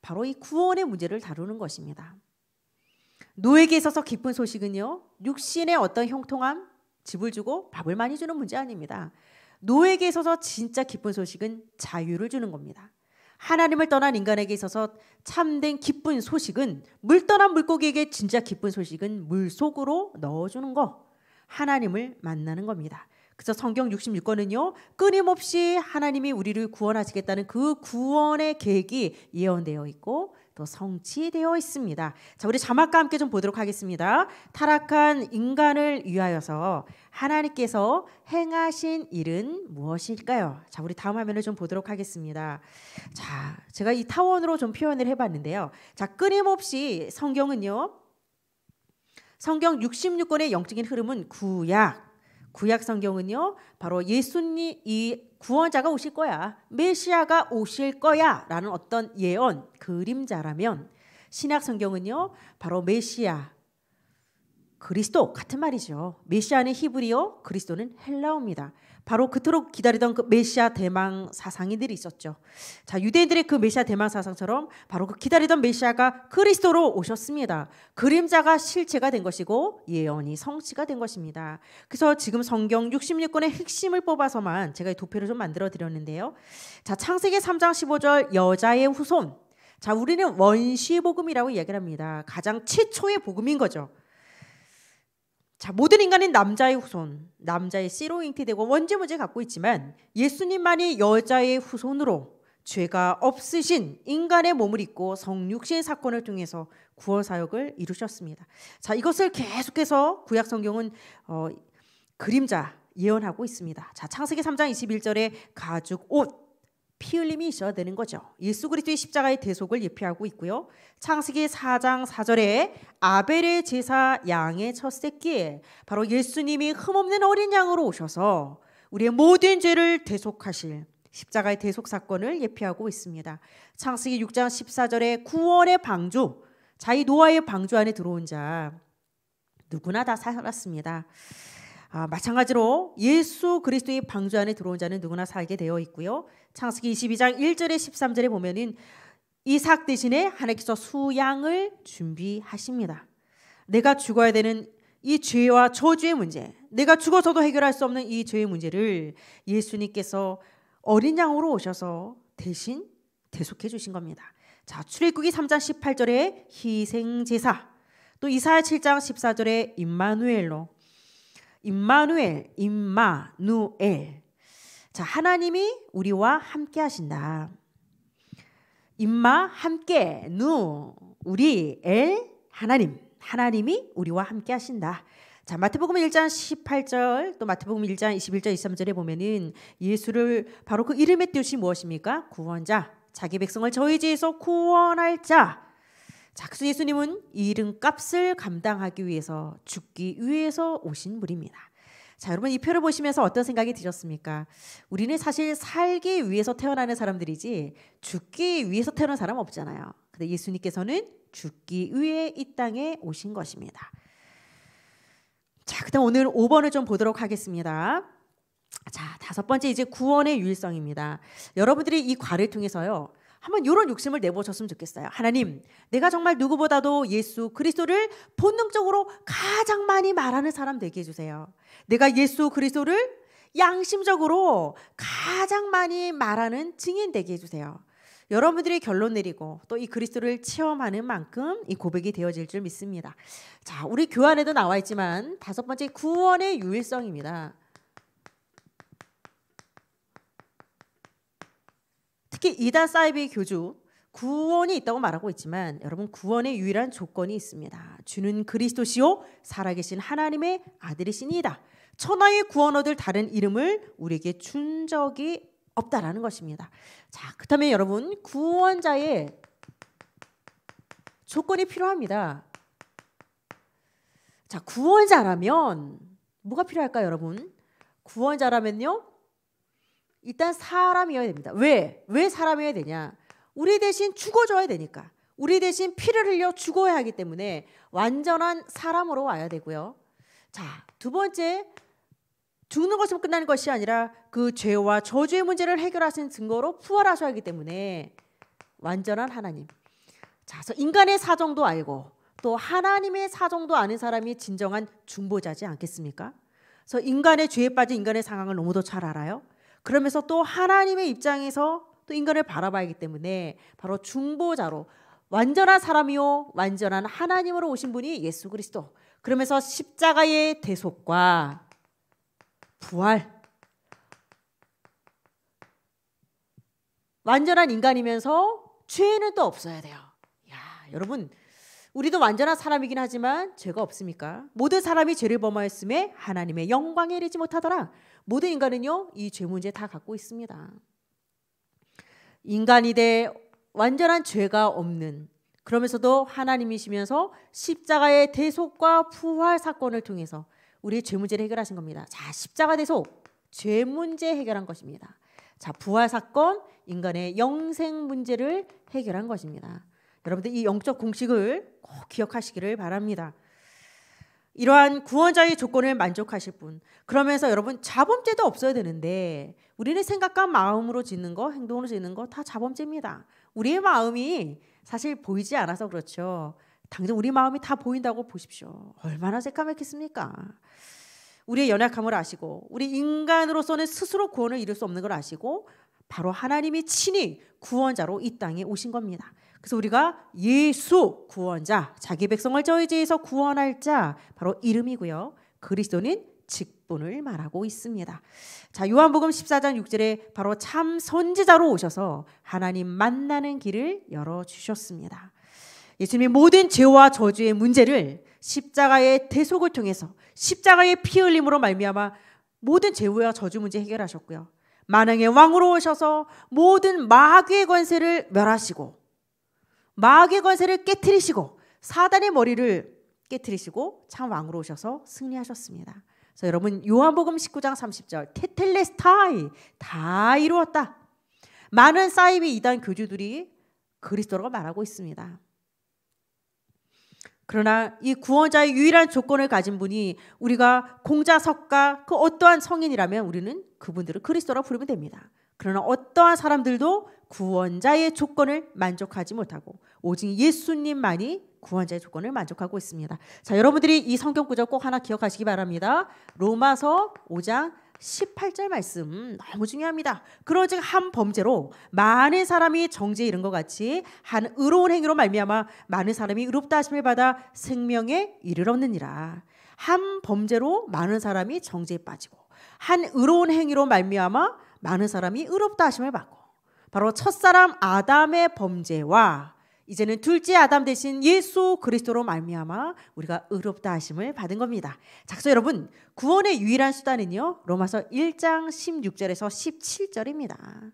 바로 이 구원의 문제를 다루는 것입니다. 노에게 있어서 기쁜 소식은요, 육신의 어떤 형통함, 집을 주고 밥을 많이 주는 문제 아닙니다. 노에게 있어서 진짜 기쁜 소식은 자유를 주는 겁니다. 하나님을 떠난 인간에게 있어서 참된 기쁜 소식은 물 떠난 물고기에게 진짜 기쁜 소식은 물 속으로 넣어주는 거. 하나님을 만나는 겁니다. 그래서 성경 66권은요, 끊임없이 하나님이 우리를 구원하시겠다는 그 구원의 계획이 예언되어 있고, 또 성취되어 있습니다. 자, 우리 자막과 함께 좀 보도록 하겠습니다. 타락한 인간을 위하여서 하나님께서 행하신 일은 무엇일까요? 자, 우리 다음 화면을 좀 보도록 하겠습니다. 자, 제가 이 타원으로 좀 표현을 해봤는데요. 자, 끊임없이 성경은요. 성경 66권의 영적인 흐름은 구약, 구약 성경은요. 바로 예수님 이 구원자가 오실 거야. 메시아가 오실 거야라는 어떤 예언 그림자라면 신약 성경은요. 바로 메시아 그리스도 같은 말이죠. 메시아는 히브리어, 그리스도는 헬라어입니다. 바로 그토록 기다리던 그 메시아 대망 사상이들이 있었죠. 자, 유대인들의 그 메시아 대망 사상처럼 바로 그 기다리던 메시아가 그리스도로 오셨습니다. 그림자가 실체가 된 것이고 예언이 성취가 된 것입니다. 그래서 지금 성경 66권의 핵심을 뽑아서만 제가 이 도표를 좀 만들어 드렸는데요. 자, 창세기 3장 15절 여자의 후손 자, 우리는 원시 복음이라고 이야기를 합니다. 가장 최초의 복음인 거죠. 자, 모든 인간은 남자의 후손, 남자의 씨로 잉태되고 원죄문제 갖고 있지만 예수님만이 여자의 후손으로 죄가 없으신 인간의 몸을 입고 성육신 사건을 통해서 구원 사역을 이루셨습니다. 자, 이것을 계속해서 구약 성경은 어, 그림자 예언하고 있습니다. 자, 창세기 3장 21절에 가죽 옷피 흘림이 있어야 되는 거죠. 예수 그리스도의 십자가의 대속을 예표하고 있고요. 창세기 4장 4절에 아벨의 제사 양의 첫 새끼에 바로 예수님이 흠없는 어린 양으로 오셔서 우리의 모든 죄를 대속하실 십자가의 대속 사건을 예표하고 있습니다. 창세기 6장 14절에 구원의 방주, 자기 노아의 방주 안에 들어온 자 누구나 다 살았습니다. 아, 마찬가지로 예수 그리스도의 방주 안에 들어온 자는 누구나 살게 되어 있고요. 창세기 22장 1절에 13절에 보면은 이삭 대신에 하나님께서 수양을 준비하십니다. 내가 죽어야 되는 이 죄와 저주의 문제, 내가 죽어서도 해결할 수 없는 이 죄의 문제를 예수님께서 어린 양으로 오셔서 대신 대속해 주신 겁니다. 자, 출애굽기 3장 18절에 희생 제사, 또 이사야 7장 14절에 임마누엘로 임마누엘, 임마누엘 자, 하나님이 우리와 함께 하신다. 임마 함께 누 우리 엘 하나님 하나님이 우리와 함께 하신다. 자, 마태복음 1장 18절 또 마태복음 1장 21절 23절에 보면은 예수를 바로 그 이름의 뜻이 무엇입니까? 구원자. 자기 백성을 저희 죄에서 구원할 자. 자, 그래서 예수님은 이 이름값을 감당하기 위해서 죽기 위해서 오신 분입니다. 자, 여러분 이 표를 보시면서 어떤 생각이 드셨습니까? 우리는 사실 살기 위해서 태어나는 사람들이지 죽기 위해서 태어난 사람 없잖아요. 근데 예수님께서는 죽기 위해 이 땅에 오신 것입니다. 자, 그다음 오늘 5번을 좀 보도록 하겠습니다. 자, 다섯 번째 이제 구원의 유일성입니다. 여러분들이 이 과를 통해서요. 한번 이런 욕심을 내보셨으면 좋겠어요. 하나님, 내가 정말 누구보다도 예수 그리스도를 본능적으로 가장 많이 말하는 사람 되게 해주세요. 내가 예수 그리스도를 양심적으로 가장 많이 말하는 증인 되게 해주세요. 여러분들이 결론 내리고 또 이 그리스도를 체험하는 만큼 이 고백이 되어질 줄 믿습니다. 자, 우리 교안에도 나와 있지만 다섯 번째 구원의 유일성입니다. 특히 이다 사이비 교주 구원이 있다고 말하고 있지만 여러분 구원의 유일한 조건이 있습니다. 주는 그리스도시요 살아계신 하나님의 아들이시니다. 천하의 구원 얻을 다른 이름을 우리에게 준 적이 없다라는 것입니다. 자, 그다음 여러분 구원자의 조건이 필요합니다. 자, 구원자라면 뭐가 필요할까요, 여러분? 구원자라면요. 일단 사람이어야 됩니다. 왜? 왜 사람이어야 되냐? 우리 대신 죽어줘야 되니까. 우리 대신 피를 흘려 죽어야 하기 때문에 완전한 사람으로 와야 되고요. 자, 두 번째 죽는 것으로 끝나는 것이 아니라 그 죄와 저주의 문제를 해결하신 증거로 부활하셔야 하기 때문에 완전한 하나님. 자, 그래서 인간의 사정도 알고 또 하나님의 사정도 아는 사람이 진정한 중보자지 않겠습니까? 그래서 인간의 죄에 빠진 인간의 상황을 너무도 잘 알아요. 그러면서 또 하나님의 입장에서 또 인간을 바라봐야 하기 때문에 바로 중보자로 완전한 사람이요 완전한 하나님으로 오신 분이 예수 그리스도. 그러면서 십자가의 대속과 부활 완전한 인간이면서 죄는 또 없어야 돼요. 야, 여러분 우리도 완전한 사람이긴 하지만 죄가 없습니까? 모든 사람이 죄를 범하였음에 하나님의 영광에 이르지 못하더라. 모든 인간은요 이 죄 문제 다 갖고 있습니다. 인간이 돼 완전한 죄가 없는 그러면서도 하나님이시면서 십자가의 대속과 부활 사건을 통해서 우리의 죄 문제를 해결하신 겁니다. 자, 십자가 대속 죄 문제 해결한 것입니다. 자, 부활 사건 인간의 영생 문제를 해결한 것입니다. 여러분들 이 영적 공식을 꼭 기억하시기를 바랍니다. 이러한 구원자의 조건을 만족하실 분. 그러면서 여러분 자범죄도 없어야 되는데 우리는 생각과 마음으로 짓는 거, 행동으로 짓는 거 다 자범죄입니다. 우리의 마음이 사실 보이지 않아서 그렇죠. 당장 우리 마음이 다 보인다고 보십시오. 얼마나 새까맣겠습니까? 우리의 연약함을 아시고 우리 인간으로서는 스스로 구원을 이룰 수 없는 걸 아시고 바로 하나님이 친히 구원자로 이 땅에 오신 겁니다. 그래서 우리가 예수 구원자, 자기 백성을 저희 죄에서 구원할 자, 바로 이름이고요. 그리스도는 직분을 말하고 있습니다. 자, 요한복음 14장 6절에 바로 참 선지자로 오셔서 하나님 만나는 길을 열어 주셨습니다. 예수님이 모든 죄와 저주의 문제를 십자가의 대속을 통해서 십자가의 피 흘림으로 말미암아 모든 죄와 저주 문제 해결하셨고요. 만왕의 왕으로 오셔서 모든 마귀의 권세를 멸하시고 마귀의 권세를 깨뜨리시고 사단의 머리를 깨뜨리시고 참 왕으로 오셔서 승리하셨습니다. 그래서 여러분 요한복음 19장 30절 테텔레스타이 다 이루었다. 많은 사이 이단 교주들이 그리스도라고 말하고 있습니다. 그러나 이 구원자의 유일한 조건을 가진 분이 우리가 공자석가 그 어떠한 성인이라면 우리는 그분들을 그리스도라 부르면 됩니다. 그러나 어떠한 사람들도 구원자의 조건을 만족하지 못하고 오직 예수님만이 구원자의 조건을 만족하고 있습니다. 자, 여러분들이 이 성경 구절 꼭 하나 기억하시기 바랍니다. 로마서 5장 18절 말씀 너무 중요합니다. 그런즉 한 범죄로 많은 사람이 정죄에 이른 것 같이 한 의로운 행위로 말미암아 많은 사람이 의롭다 하심을 받아 생명에 이르렀느니라. 한 범죄로 많은 사람이 정죄에 빠지고 한 의로운 행위로 말미암아 많은 사람이 의롭다 하심을 받고 바로 첫사람 아담의 범죄와 이제는 둘째 아담 대신 예수 그리스도로 말미암아 우리가 의롭다 하심을 받은 겁니다. 자, 서 여러분 구원의 유일한 수단은요 로마서 1장 16절에서 17절입니다.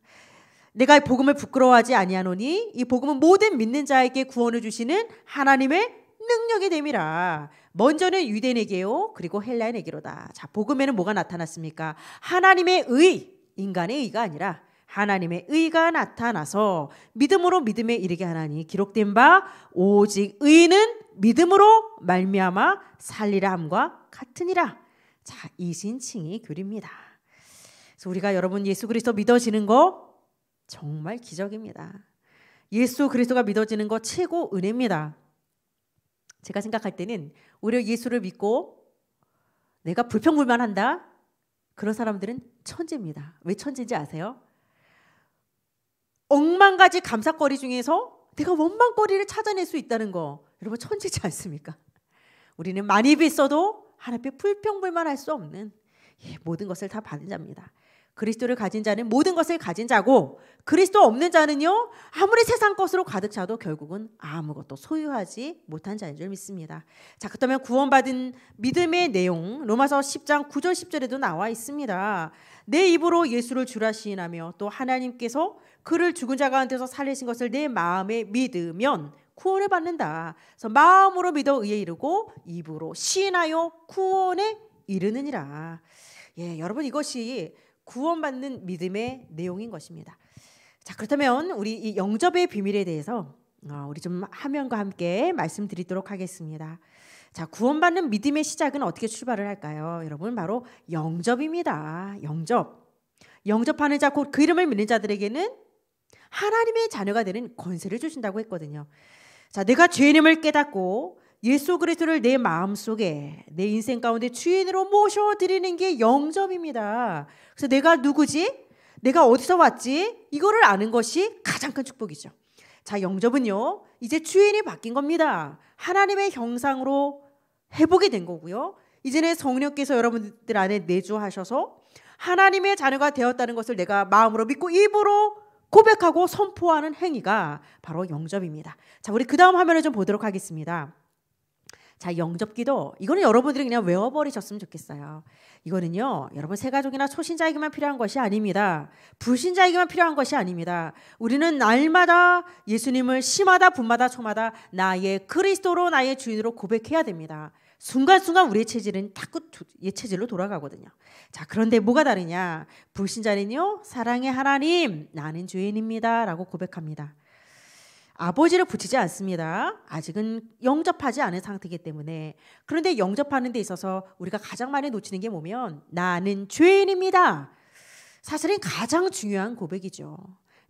내가 복음을 부끄러워하지 아니하노니 이 복음은 모든 믿는 자에게 구원을 주시는 하나님의 능력이 됨이라. 먼저는 유대인에게요, 그리고 헬라인에게로다. 자, 복음에는 뭐가 나타났습니까? 하나님의 의, 인간의 의가 아니라 하나님의 의가 나타나서 믿음으로 믿음에 이르게 하나니 기록된 바 오직 의는 믿음으로 말미암아 살리라 함과 같으니라. 자, 이 신칭이 교리입니다. 그래서 우리가 여러분 예수 그리스도 믿어지는 거 정말 기적입니다. 예수 그리스도가 믿어지는 거 최고 은혜입니다. 제가 생각할 때는 오히 예수를 믿고 내가 불평불만한다 그런 사람들은 천재입니다. 왜 천재인지 아세요? 억만 가지 감사거리 중에서 내가 원망거리를 찾아낼 수 있다는 거 여러분 천지지 않습니까? 우리는 많이 빚어도 하나님께 불평불만할 수 없는 예, 모든 것을 다 받은 자입니다. 그리스도를 가진 자는 모든 것을 가진 자고 그리스도 없는 자는요 아무리 세상 것으로 가득 차도 결국은 아무것도 소유하지 못한 자인 줄 믿습니다. 자 그렇다면 구원받은 믿음의 내용 로마서 10장 9절 10절에도 나와 있습니다. 내 입으로 예수를 주라 시인하며 또 하나님께서 그를 죽은 자 가운데서 살리신 것을 내 마음에 믿으면 구원을 받는다. 그래서 마음으로 믿어 의에 이르고 입으로 시인하여 구원에 이르느니라. 예, 여러분 이것이 구원받는 믿음의 내용인 것입니다. 자, 그렇다면 우리 이 영접의 비밀에 대해서 어, 우리 좀 화면과 함께 말씀드리도록 하겠습니다. 자, 구원받는 믿음의 시작은 어떻게 출발을 할까요? 여러분 바로 영접입니다. 영접. 영접하는 자 곧 그 이름을 믿는 자들에게는 하나님의 자녀가 되는 권세를 주신다고 했거든요. 자, 내가 죄인임을 깨닫고 예수 그리스도를 내 마음 속에 내 인생 가운데 주인으로 모셔드리는 게영접입니다 그래서 내가 누구지? 내가 어디서 왔지? 이거를 아는 것이 가장 큰 축복이죠. 자, 영접은요, 이제 주인이 바뀐 겁니다. 하나님의 형상으로 회복이 된 거고요. 이제는 성령께서 여러분들 안에 내주하셔서 하나님의 자녀가 되었다는 것을 내가 마음으로 믿고 입으로 고백하고 선포하는 행위가 바로 영접입니다. 자, 우리 그 다음 화면을 좀 보도록 하겠습니다. 자, 영접기도. 이거는 여러분들이 그냥 외워버리셨으면 좋겠어요. 이거는요, 여러분 세가족이나 초신자에게만 필요한 것이 아닙니다. 불신자에게만 필요한 것이 아닙니다. 우리는 날마다 예수님을 심하다, 분마다, 초마다 나의 그리스도로 나의 주인으로 고백해야 됩니다. 순간순간 우리의 체질은 자꾸 예 체질로 돌아가거든요. 자, 그런데 뭐가 다르냐? 불신자는요, 사랑의 하나님, 나는 죄인입니다. 라고 고백합니다. 아버지를 붙이지 않습니다. 아직은 영접하지 않은 상태이기 때문에. 그런데 영접하는 데 있어서 우리가 가장 많이 놓치는 게 뭐면 나는 죄인입니다. 사실은 가장 중요한 고백이죠.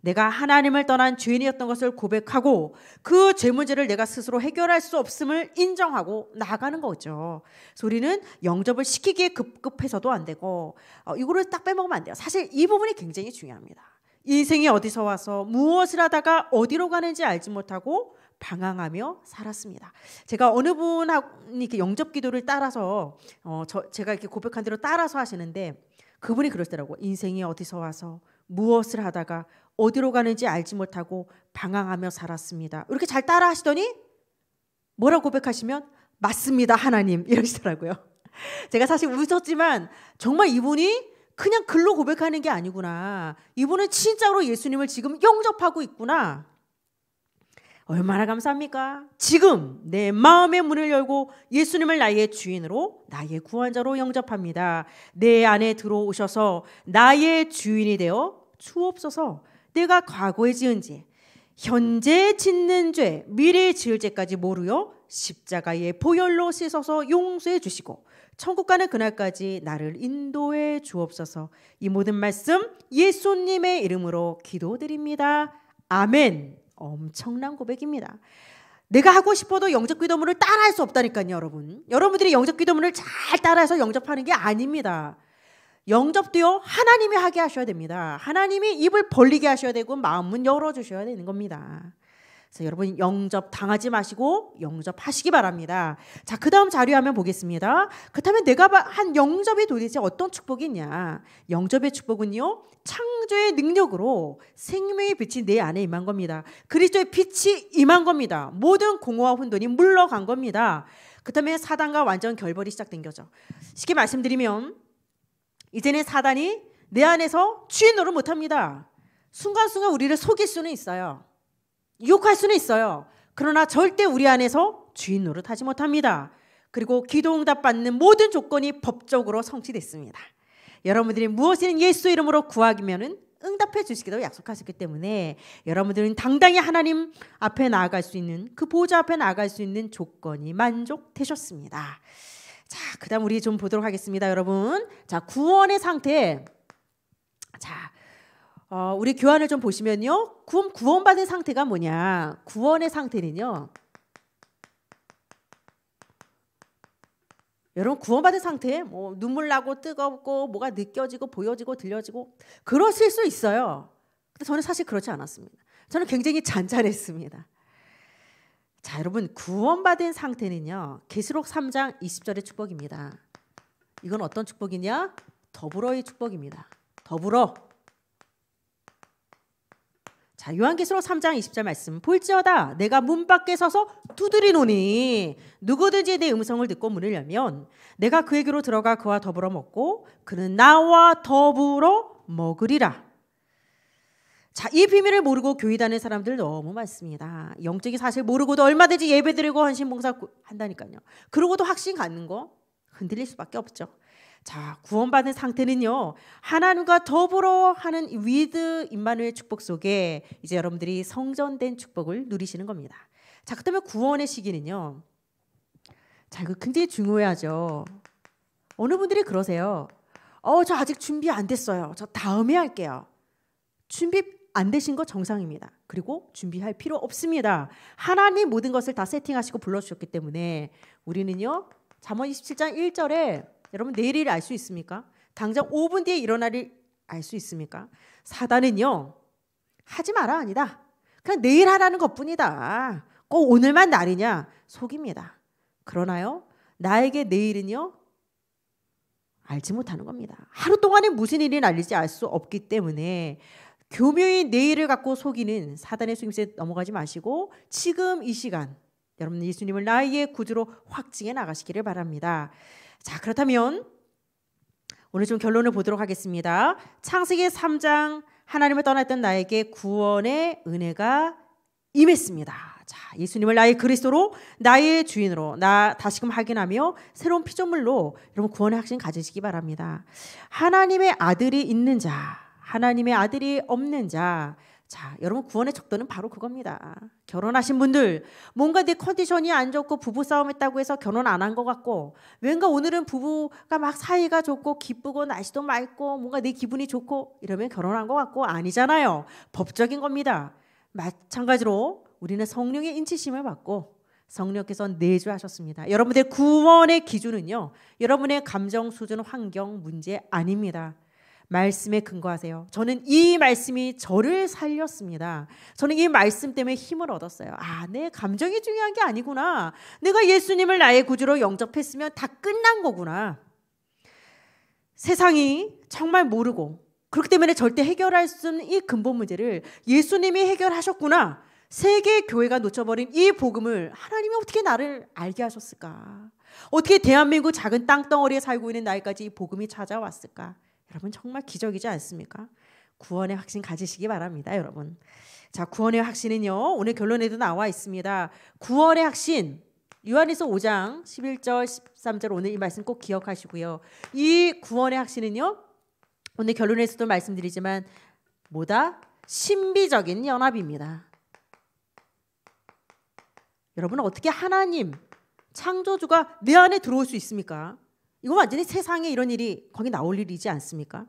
내가 하나님을 떠난 죄인이었던 것을 고백하고 그 죄 문제를 내가 스스로 해결할 수 없음을 인정하고 나가는 거죠. 소리는 영접을 시키기에 급급해서도 안 되고 어, 이거를 딱 빼먹으면 안 돼요. 사실 이 부분이 굉장히 중요합니다. 인생이 어디서 와서 무엇을 하다가 어디로 가는지 알지 못하고 방황하며 살았습니다. 제가 어느 분이 이렇게 영접 기도를 따라서 어, 저, 제가 이렇게 고백한 대로 따라서 하시는데 그분이 그러시더라고요. 인생이 어디서 와서 무엇을 하다가 어디로 가는지 알지 못하고 방황하며 살았습니다. 이렇게 잘 따라 하시더니 뭐라고 고백하시면 맞습니다, 하나님. <laughs> 이러시더라고요. 제가 사실 웃었지만 정말 이분이 그냥 글로 고백하는 게 아니구나. 이분은 진짜로 예수님을 지금 영접하고 있구나. 얼마나 감사합니까? 지금 내 마음의 문을 열고 예수님을 나의 주인으로 나의 구원자로 영접합니다. 내 안에 들어오셔서 나의 주인이 되어 주옵소서 내가 과거에 지은 죄, 현재 짓는 죄, 미래에 지을 죄까지 모르여 십자가의 보혈로 씻어서 용서해 주시고 천국 가는 그날까지 나를 인도해 주옵소서. 이 모든 말씀 예수님의 이름으로 기도드립니다. 아멘. 엄청난 고백입니다. 내가 하고 싶어도 영적 기도문을 따라할 수 없다니까요, 여러분. 여러분들이 영적 기도문을 잘 따라해서 영접하는 게 아닙니다. 영접도요 하나님이 하게 하셔야 됩니다. 하나님이 입을 벌리게 하셔야 되고 마음은 열어 주셔야 되는 겁니다. 그래서 여러분 영접 당하지 마시고 영접하시기 바랍니다. 자, 그다음 자료 한번 보겠습니다. 그렇다면 내가 한 영접이 도대체 어떤 축복이냐? 영접의 축복은요. 창조의 능력으로 생명의 빛이 내 안에 임한 겁니다. 그리스도의 빛이 임한 겁니다. 모든 공허와 혼돈이 물러간 겁니다. 그다음에 사단과 완전 결별이 시작된 거죠. 쉽게 말씀드리면 이제는 사단이 내 안에서 주인 으로 못합니다. 순간순간 우리를 속일 수는 있어요. 유혹할 수는 있어요. 그러나 절대 우리 안에서 주인 노릇 하지 못합니다. 그리고 기도 응답 받는 모든 조건이 법적으로 성취됐습니다. 여러분들이 무엇이든 예수 이름으로 구하기면은 응답해 주시기도 약속하셨기 때문에 여러분들은 당당히 하나님 앞에 나아갈 수 있는 그 보좌 앞에 나아갈 수 있는 조건이 만족되셨습니다. 자, 그다음 우리 좀 보도록 하겠습니다, 여러분. 자, 구원의 상태. 자, 어, 우리 교환을 좀 보시면요. 구원, 구원받은 상태가 뭐냐? 구원의 상태는요. 여러분 구원받은 상태에 뭐 눈물 나고 뜨겁고 뭐가 느껴지고 보여지고 들려지고 그러실 수 있어요. 근데 저는 사실 그렇지 않았습니다. 저는 굉장히 잔잔했습니다. 자, 여러분 구원받은 상태는요. 계시록 3장 20절의 축복입니다. 이건 어떤 축복이냐? 더불어의 축복입니다. 더불어. 자, 요한계시록 3장 20절 말씀. 볼지어다 내가 문 밖에 서서 두드리노니 누구든지 내 음성을 듣고 문을 열면 내가 그에게로 들어가 그와 더불어 먹고 그는 나와 더불어 먹으리라. 자, 이 비밀을 모르고 교회 다니는 사람들 너무 많습니다. 영적인 사실 모르고도 얼마든지 예배드리고 헌신 봉사 한다니까요. 그러고도 확신 갖는 거 흔들릴 수밖에 없죠. 자, 구원받은 상태는요. 하나님과 더불어 하는 위드 임마누의 축복 속에 이제 여러분들이 성전된 축복을 누리시는 겁니다. 자, 그다음에 구원의 시기는요. 자, 이거 굉장히 중요하죠. 어느 분들이 그러세요. 어, 저 아직 준비 안 됐어요. 저 다음에 할게요. 준비 안 되신 거 정상입니다. 그리고 준비할 필요 없습니다. 하나님 모든 것을 다 세팅하시고 불러주셨기 때문에 우리는요. 잠언 27장 1절에 여러분 내일을 알 수 있습니까? 당장 5분 뒤에 일어날 일알수 있습니까? 사단은요. 하지 마라 아니다. 그냥 내일 하라는 것뿐이다. 꼭 오늘만 날이냐 속입니다. 그러나요. 나에게 내일은요. 알지 못하는 겁니다. 하루 동안에 무슨 일이 날릴지 알 수 없기 때문에 교묘히 내일을 갖고 속이는 사단의 속임수에 넘어가지 마시고 지금 이 시간 여러분 예수님을 나의 구주로 확증해 나가시기를 바랍니다. 자 그렇다면 오늘 좀 결론을 보도록 하겠습니다. 창세기 3장 하나님을 떠났던 나에게 구원의 은혜가 임했습니다. 자, 예수님을 나의 그리스도로 나의 주인으로 나 다시금 확인하며 새로운 피조물로 여러분 구원의 확신 가지시기 바랍니다. 하나님의 아들이 있는 자 하나님의 아들이 없는 자. 자, 여러분 구원의 척도는 바로 그겁니다. 결혼하신 분들 뭔가 내 컨디션이 안 좋고 부부 싸움했다고 해서 결혼 안 한 것 같고 왠가 오늘은 부부가 막 사이가 좋고 기쁘고 날씨도 맑고 뭔가 내 기분이 좋고 이러면 결혼한 것 같고 아니잖아요. 법적인 겁니다. 마찬가지로 우리는 성령의 인치심을 받고 성령께서 내주하셨습니다. 여러분의 구원의 기준은요. 여러분의 감정 수준 환경 문제 아닙니다. 말씀에 근거하세요. 저는 이 말씀이 저를 살렸습니다. 저는 이 말씀 때문에 힘을 얻었어요. 아, 내 네, 감정이 중요한 게 아니구나. 내가 예수님을 나의 구주로 영접했으면 다 끝난 거구나. 세상이 정말 모르고 그렇기 때문에 절대 해결할 수 없는 이 근본 문제를 예수님이 해결하셨구나. 세계 교회가 놓쳐버린 이 복음을 하나님이 어떻게 나를 알게 하셨을까? 어떻게 대한민국 작은 땅덩어리에 살고 있는 나에까지 이 복음이 찾아왔을까? 여러분 정말 기적이지 않습니까? 구원의 확신 가지시기 바랍니다, 여러분. 자, 구원의 확신은요. 오늘 결론에도 나와 있습니다. 구원의 확신. 요한일서 5장 11절 13절 오늘 이 말씀 꼭 기억하시고요. 이 구원의 확신은요. 오늘 결론에서도 말씀드리지만 뭐다? 신비적인 연합입니다. 여러분 어떻게 하나님 창조주가 내 안에 들어올 수 있습니까? 이거 완전히 세상에 이런 일이 거기 나올 일이지 않습니까?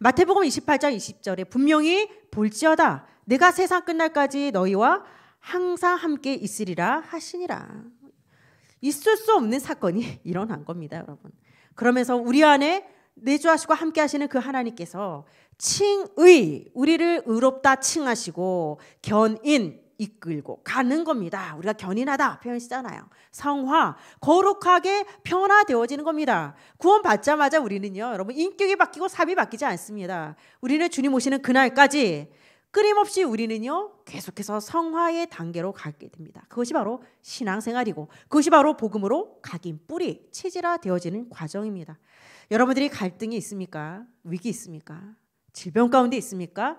마태복음 28장 20절에 분명히 볼지어다 내가 세상 끝날까지 너희와 항상 함께 있으리라 하시니라. 있을 수 없는 사건이 <laughs> 일어난 겁니다, 여러분. 그러면서 우리 안에 내주하시고 함께 하시는 그 하나님께서 칭의 우리를 의롭다 칭하시고 견인 이끌고 가는 겁니다. 우리가 견인하다 표현 쓰잖아요. 성화, 거룩하게 변화되어지는 겁니다. 구원받자마자 우리는요, 여러분, 인격이 바뀌고 삶이 바뀌지 않습니다. 우리는 주님 오시는 그날까지 끊임없이 우리는요, 계속해서 성화의 단계로 가게 됩니다. 그것이 바로 신앙생활이고, 그것이 바로 복음으로 각인 뿌리, 체질화 되어지는 과정입니다. 여러분들이 갈등이 있습니까? 위기 있습니까? 질병 가운데 있습니까?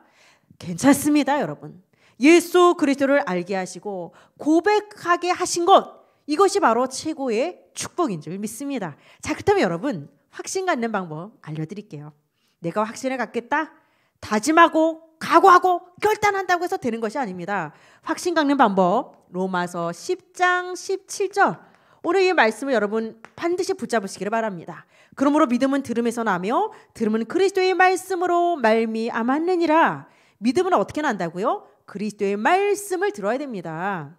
괜찮습니다, 여러분. 예수 그리스도를 알게 하시고 고백하게 하신 것 이것이 바로 최고의 축복인 줄 믿습니다. 자 그렇다면 여러분 확신 갖는 방법 알려드릴게요. 내가 확신을 갖겠다 다짐하고 각오하고 결단한다고 해서 되는 것이 아닙니다. 확신 갖는 방법 로마서 10장 17절 오늘 이 말씀을 여러분 반드시 붙잡으시기를 바랍니다. 그러므로 믿음은 들음에서 나며 들음은 그리스도의 말씀으로 말미암았느니라. 믿음은 어떻게 난다고요? 그리스도의 말씀을 들어야 됩니다.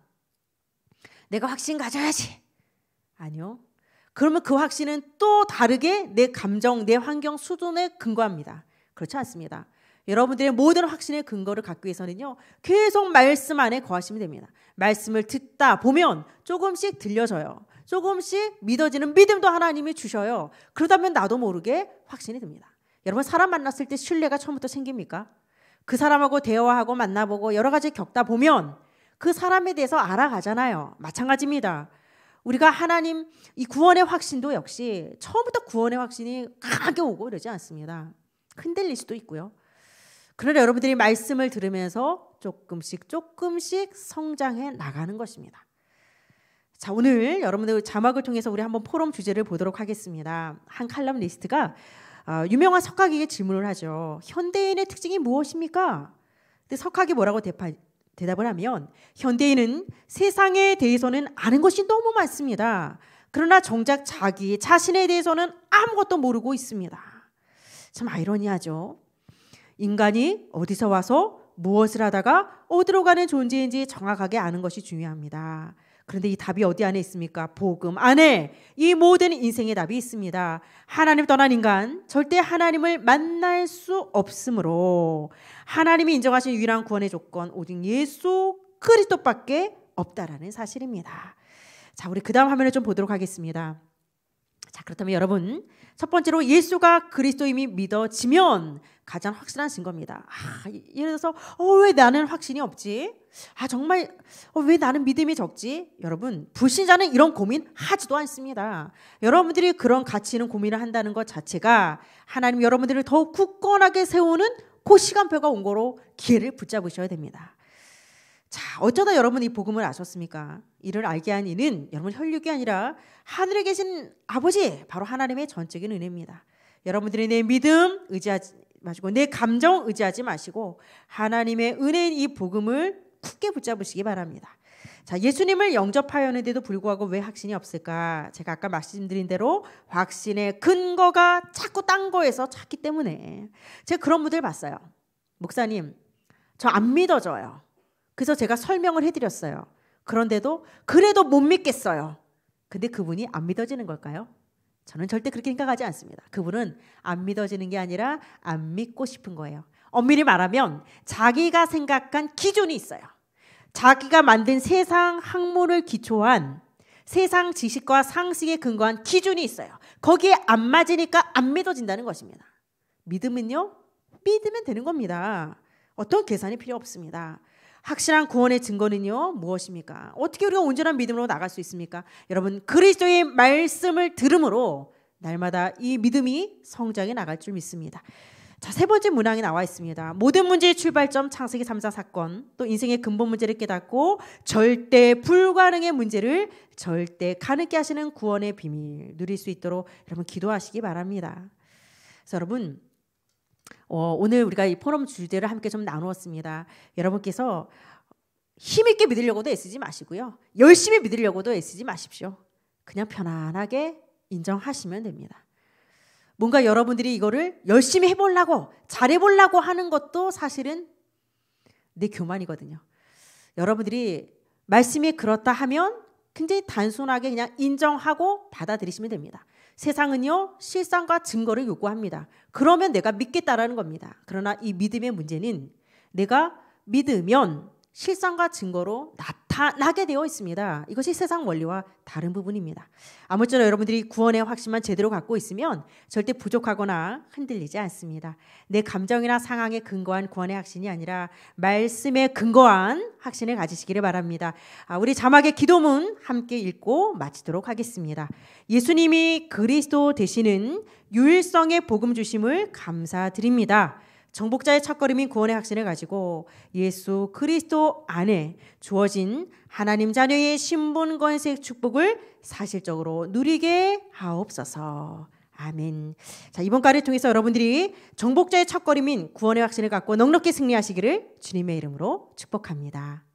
내가 확신 가져야지. 아니요. 그러면 그 확신은 또 다르게 내 감정, 내 환경 수준에 근거합니다. 그렇지 않습니다. 여러분들의 모든 확신의 근거를 갖기 위해서는요, 계속 말씀 안에 거하시면 됩니다. 말씀을 듣다 보면 조금씩 들려져요. 조금씩 믿어지는 믿음도 하나님이 주셔요. 그러다면 나도 모르게 확신이 듭니다. 여러분, 사람 만났을 때 신뢰가 처음부터 생깁니까? 그 사람하고 대화하고 만나보고 여러 가지 겪다 보면 그 사람에 대해서 알아가잖아요. 마찬가지입니다. 우리가 하나님 이 구원의 확신도 역시 처음부터 구원의 확신이 강하게 오고 이러지 않습니다. 흔들릴 수도 있고요. 그러나 여러분들이 말씀을 들으면서 조금씩 조금씩 성장해 나가는 것입니다. 자, 오늘 여러분들 자막을 통해서 우리 한번 포럼 주제를 보도록 하겠습니다. 한 칼럼 리스트가 아, 유명한 석학에게 질문을 하죠. 현대인의 특징이 무엇입니까? 근데 석학이 뭐라고 대답을 하면 현대인은 세상에 대해서는 아는 것이 너무 많습니다. 그러나 정작 자기 자신에 대해서는 아무것도 모르고 있습니다. 참 아이러니하죠. 인간이 어디서 와서 무엇을 하다가 어디로 가는 존재인지 정확하게 아는 것이 중요합니다. 그런데 이 답이 어디 안에 있습니까? 복음 안에 이 모든 인생의 답이 있습니다. 하나님 떠난 인간 절대 하나님을 만날 수 없으므로 하나님이 인정하신 유일한 구원의 조건 오직 예수 그리스도밖에 없다라는 사실입니다. 자, 우리 그다음 화면을 좀 보도록 하겠습니다. 자, 그렇다면 여러분, 첫 번째로 예수가 그리스도임이 믿어지면 가장 확실한 증거입니다. 아, 예를 들어서 어, 왜 나는 확신이 없지? 아 정말 어, 왜 나는 믿음이 적지? 여러분 불신자는 이런 고민 하지도 않습니다. 여러분들이 그런 가치 있는 고민을 한다는 것 자체가 하나님 여러분들을 더 굳건하게 세우는 그 시간표가 온 거로 기회를 붙잡으셔야 됩니다. 자, 어쩌다 여러분이 복음을 아셨습니까? 이를 알게 한 이는 여러분 혈육이 아니라 하늘에 계신 아버지 바로 하나님의 전적인 은혜입니다. 여러분들이 내 믿음 의지하지 마시고 내 감정 의지하지 마시고 하나님의 은혜인 이 복음을 굳게 붙잡으시기 바랍니다. 자, 예수님을 영접하였는데도 불구하고 왜 확신이 없을까? 제가 아까 말씀드린 대로 확신의 근거가 자꾸 딴 거에서 찾기 때문에 제가 그런 분들 봤어요. 목사님, 저 안 믿어져요. 그래서 제가 설명을 해드렸어요. 그런데도 그래도 못 믿겠어요. 근데 그분이 안 믿어지는 걸까요? 저는 절대 그렇게 생각하지 않습니다. 그분은 안 믿어지는 게 아니라 안 믿고 싶은 거예요. 엄밀히 말하면 자기가 생각한 기준이 있어요. 자기가 만든 세상 학문을 기초한 세상 지식과 상식에 근거한 기준이 있어요. 거기에 안 맞으니까 안 믿어진다는 것입니다. 믿으면요 믿으면 되는 겁니다. 어떤 계산이 필요 없습니다. 확실한 구원의 증거는요 무엇입니까? 어떻게 우리가 온전한 믿음으로 나갈 수 있습니까? 여러분 그리스도의 말씀을 들음으로 날마다 이 믿음이 성장해 나갈 줄 믿습니다. 자, 세 번째 문항이 나와 있습니다. 모든 문제의 출발점 창세기 3사 사건, 또 인생의 근본 문제를 깨닫고 절대 불가능의 문제를 절대 가능케 하시는 구원의 비밀 누릴 수 있도록 여러분 기도하시기 바랍니다. 그래서 여러분 어, 오늘 우리가 이 포럼 주제를 함께 좀 나누었습니다. 여러분께서 힘있게 믿으려고도 애쓰지 마시고요. 열심히 믿으려고도 애쓰지 마십시오. 그냥 편안하게 인정하시면 됩니다. 뭔가 여러분들이 이거를 열심히 해보려고, 잘해보려고 하는 것도 사실은 내 교만이거든요. 여러분들이 말씀이 그렇다 하면 굉장히 단순하게 그냥 인정하고 받아들이시면 됩니다. 세상은요, 실상과 증거를 요구합니다. 그러면 내가 믿겠다라는 겁니다. 그러나 이 믿음의 문제는 내가 믿으면 실상과 증거로 나타나게 되어 있습니다. 이것이 세상 원리와 다른 부분입니다. 아무쪼록 여러분들이 구원의 확신만 제대로 갖고 있으면 절대 부족하거나 흔들리지 않습니다. 내 감정이나 상황에 근거한 구원의 확신이 아니라 말씀에 근거한 확신을 가지시기를 바랍니다. 아, 우리 자막의 기도문 함께 읽고 마치도록 하겠습니다. 예수님이 그리스도 되시는 유일성의 복음 주심을 감사드립니다. 정복자의 첫걸음인 구원의 확신을 가지고 예수 그리스도 안에 주어진 하나님 자녀의 신분 권색 축복을 사실적으로 누리게 하옵소서. 아멘. 자, 이번 과를 통해서 여러분들이 정복자의 첫걸음인 구원의 확신을 갖고 넉넉히 승리하시기를 주님의 이름으로 축복합니다.